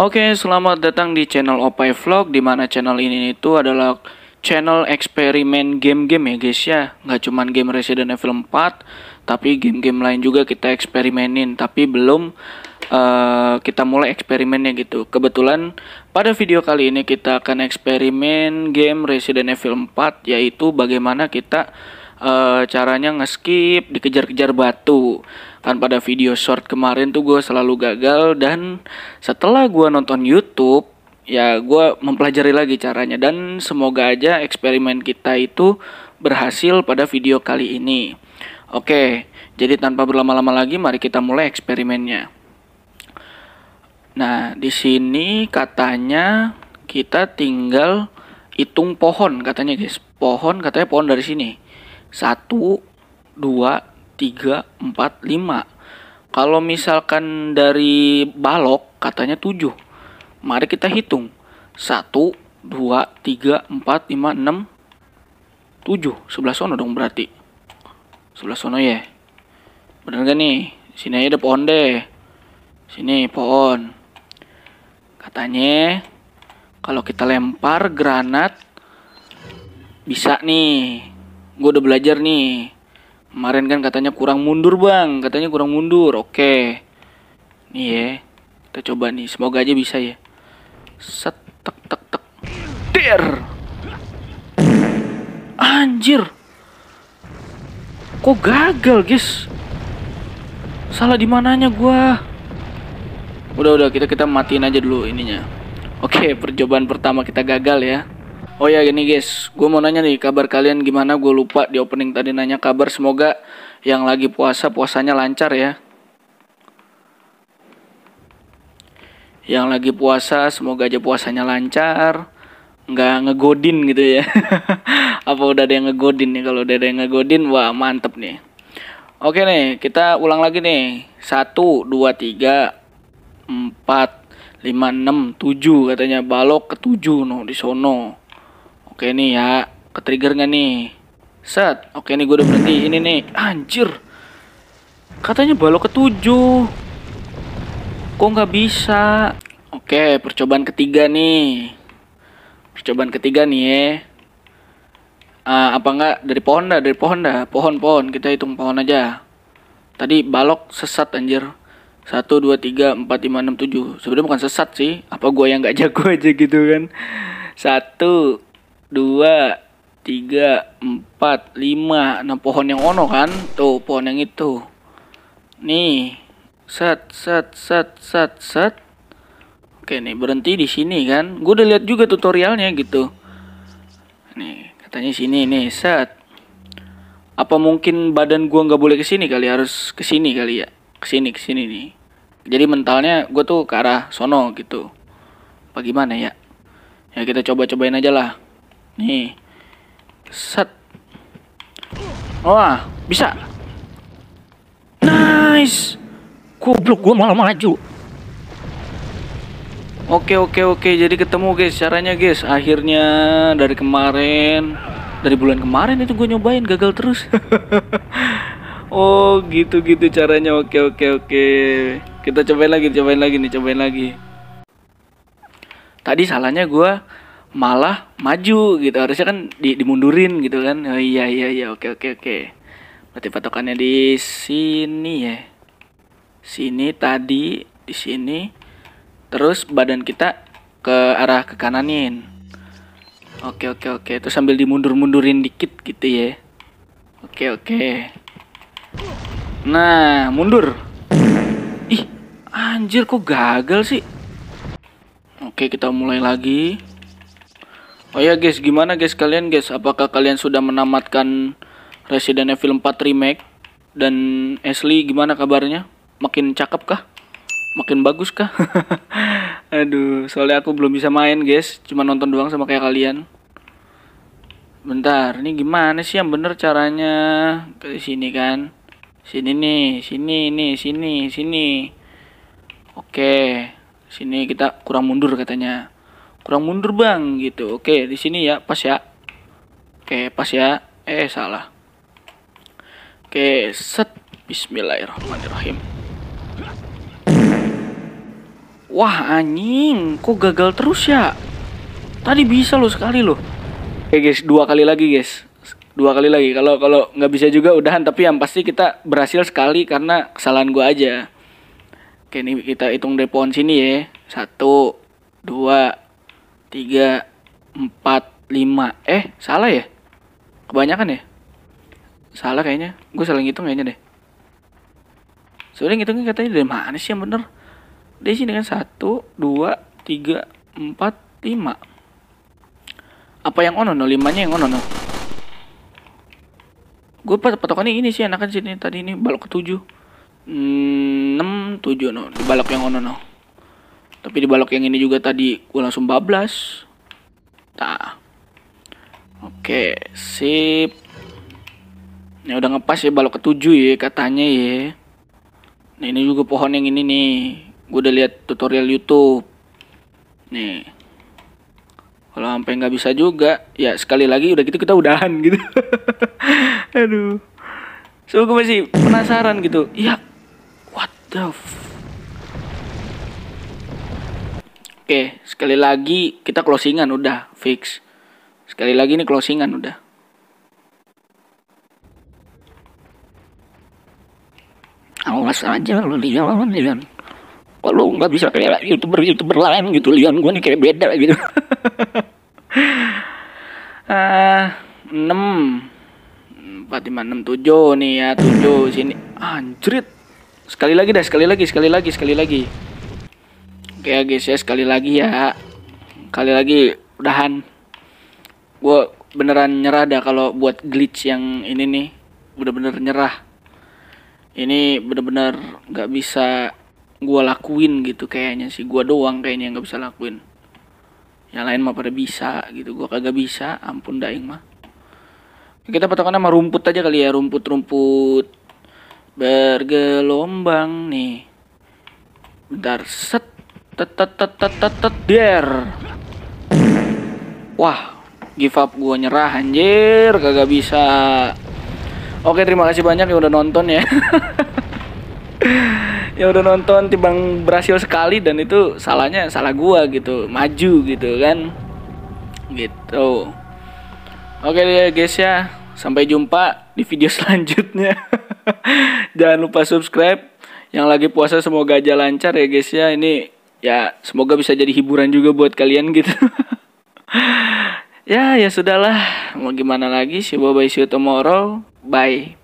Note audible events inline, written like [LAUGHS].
Oke, selamat datang di channel Opai Vlog di mana channel ini itu adalah channel eksperimen game-game ya guys ya. Nggak cuman game Resident Evil 4, tapi game-game lain juga kita eksperimenin, tapi belum uh, kita mulai eksperimennya gitu. Kebetulan pada video kali ini kita akan eksperimen game Resident Evil 4 yaitu bagaimana kita uh, caranya skip dikejar-kejar batu kan pada video short kemarin tuh gue selalu gagal dan setelah gue nonton YouTube ya gue mempelajari lagi caranya dan semoga aja eksperimen kita itu berhasil pada video kali ini. Oke, jadi tanpa berlama-lama lagi mari kita mulai eksperimennya. Nah, di sini katanya kita tinggal hitung pohon katanya guys. Pohon katanya pohon dari sini. Satu, dua, tiga, empat, lima. Kalau misalkan dari balok katanya tujuh. Mari kita hitung. Satu, dua, tiga, empat, lima, enam, tujuh. Sebelah sono dong berarti. Sebelah sono ya. Bener gak nih? Sini aja ada pohon deh. Sini pohon. Katanya kalau kita lempar granat bisa nih gue udah belajar nih Kemarin kan katanya kurang mundur bang, katanya kurang mundur. Oke, nih ya, kita coba nih. Semoga aja bisa ya. Set, tek, tek, tek. Der. Anjir. Kok gagal, guys? Salah di mananya gua? Udah, udah, kita kita matiin aja dulu ininya. Oke, percobaan pertama kita gagal ya. Oh ya gini guys, gue mau nanya nih kabar kalian gimana? Gue lupa di opening tadi nanya kabar. Semoga yang lagi puasa puasanya lancar ya. Yang lagi puasa semoga aja puasanya lancar, nggak ngegodin gitu ya. [LAUGHS] Apa udah ada yang ngegodin nih? Kalau udah ada yang ngegodin, wah mantep nih. Oke nih, kita ulang lagi nih. Satu, dua, tiga, empat, lima, enam, tujuh katanya balok ketujuh no di sono Oke nih ya, ke trigger nggak nih? Set, oke nih gue udah berhenti. Ini nih, anjir. Katanya balok ketujuh. Kok nggak bisa? Oke, percobaan ketiga nih. Percobaan ketiga nih ya. Uh, apa enggak dari pohon dah, dari pohon dah. Pohon, pohon. Kita hitung pohon aja. Tadi balok sesat anjir. satu dua tiga empat lima enam tujuh Sebenernya bukan sesat sih Apa gue yang nggak jago [LAUGHS] aja gitu kan Satu dua tiga empat lima nah pohon yang ono kan tuh pohon yang itu nih sat sat sat sat sat oke nih berhenti di sini kan gue udah lihat juga tutorialnya gitu nih katanya sini nih sat apa mungkin badan gua nggak boleh kesini kali harus kesini kali ya kesini kesini nih jadi mentalnya gue tuh ke arah sono gitu Bagaimana ya ya kita coba cobain aja lah Nih. Set. Wah, oh, bisa. Nice. Goblok gua malah maju. Oke, oke, oke. Jadi ketemu guys caranya guys. Akhirnya dari kemarin dari bulan kemarin itu gue nyobain gagal terus. [LAUGHS] oh, gitu-gitu caranya. Oke, oke, oke. Kita cobain lagi, cobain lagi nih, cobain lagi. Tadi salahnya gua malah maju gitu harusnya kan di, dimundurin gitu kan oh, iya iya iya oke oke oke berarti patokannya di sini ya sini tadi di sini terus badan kita ke arah ke kananin oke oke oke itu sambil dimundur-mundurin dikit gitu ya oke oke nah mundur ih anjir kok gagal sih oke kita mulai lagi Oh ya guys, gimana guys kalian guys? Apakah kalian sudah menamatkan Resident Evil 4 Remake? Dan Ashley gimana kabarnya? Makin cakep kah? Makin bagus kah? [LAUGHS] Aduh, soalnya aku belum bisa main guys, cuma nonton doang sama kayak kalian. Bentar, ini gimana sih yang bener caranya? Ke sini kan. Sini nih, sini nih, sini, sini. Oke. Sini kita kurang mundur katanya kurang mundur bang gitu oke di sini ya pas ya oke pas ya eh salah oke set Bismillahirrahmanirrahim wah anjing kok gagal terus ya tadi bisa lo sekali loh oke guys dua kali lagi guys dua kali lagi kalau kalau nggak bisa juga udahan tapi yang pasti kita berhasil sekali karena kesalahan gua aja oke ini kita hitung dari pohon sini ya satu dua tiga empat lima eh salah ya kebanyakan ya salah kayaknya gue salah ngitung kayaknya deh sebenernya ngitungnya katanya dari mana sih yang bener dari sini kan satu dua tiga empat lima apa yang ono no limanya yang ono no gue patokannya ini sih enakan sini tadi ini balok ketujuh hmm, enam tujuh no di balok yang ono no tapi di balok yang ini juga tadi gue langsung bablas. Nah. Oke, sip. Ini udah ngepas ya balok ketujuh ya katanya ya. Nah ini juga pohon yang ini nih. Gue udah lihat tutorial YouTube. Nih. Kalau sampai nggak bisa juga, ya sekali lagi udah gitu kita udahan gitu. [LAUGHS] Aduh. So gue masih penasaran gitu. Ya, what the f Oke, sekali lagi kita closingan udah fix. Sekali lagi ini closingan udah. Awas aja lu Lian, Lian. Kok lu nggak bisa kayak youtuber-youtuber lain gitu Lian gue nih kayak beda gitu. uh, [LAUGHS] eh, 6 empat lima enam tujuh nih ya tujuh sini anjrit sekali lagi dah sekali lagi sekali lagi sekali lagi Oke ya guys ya sekali lagi ya Kali lagi udahan Gue beneran nyerah dah kalau buat glitch yang ini nih Bener-bener nyerah Ini bener-bener gak bisa gue lakuin gitu kayaknya sih Gue doang kayaknya yang gak bisa lakuin Yang lain mah pada bisa gitu Gue kagak bisa ampun daing mah Kita patokan sama rumput aja kali ya Rumput-rumput bergelombang nih Bentar set der. Wah, give up gua nyerah anjir, kagak bisa. Oke, terima kasih banyak yang udah nonton ya. [LAUGHS] ya udah nonton timbang berhasil sekali dan itu salahnya salah gua gitu, maju gitu kan. Gitu. Oke deh guys ya, sampai jumpa di video [LAUGHS] selanjutnya. Jangan lupa subscribe. Yang lagi puasa semoga aja lancar ya guys ya. Ini ya semoga bisa jadi hiburan juga buat kalian gitu [LAUGHS] ya ya sudahlah mau gimana lagi coba bye bye see you tomorrow bye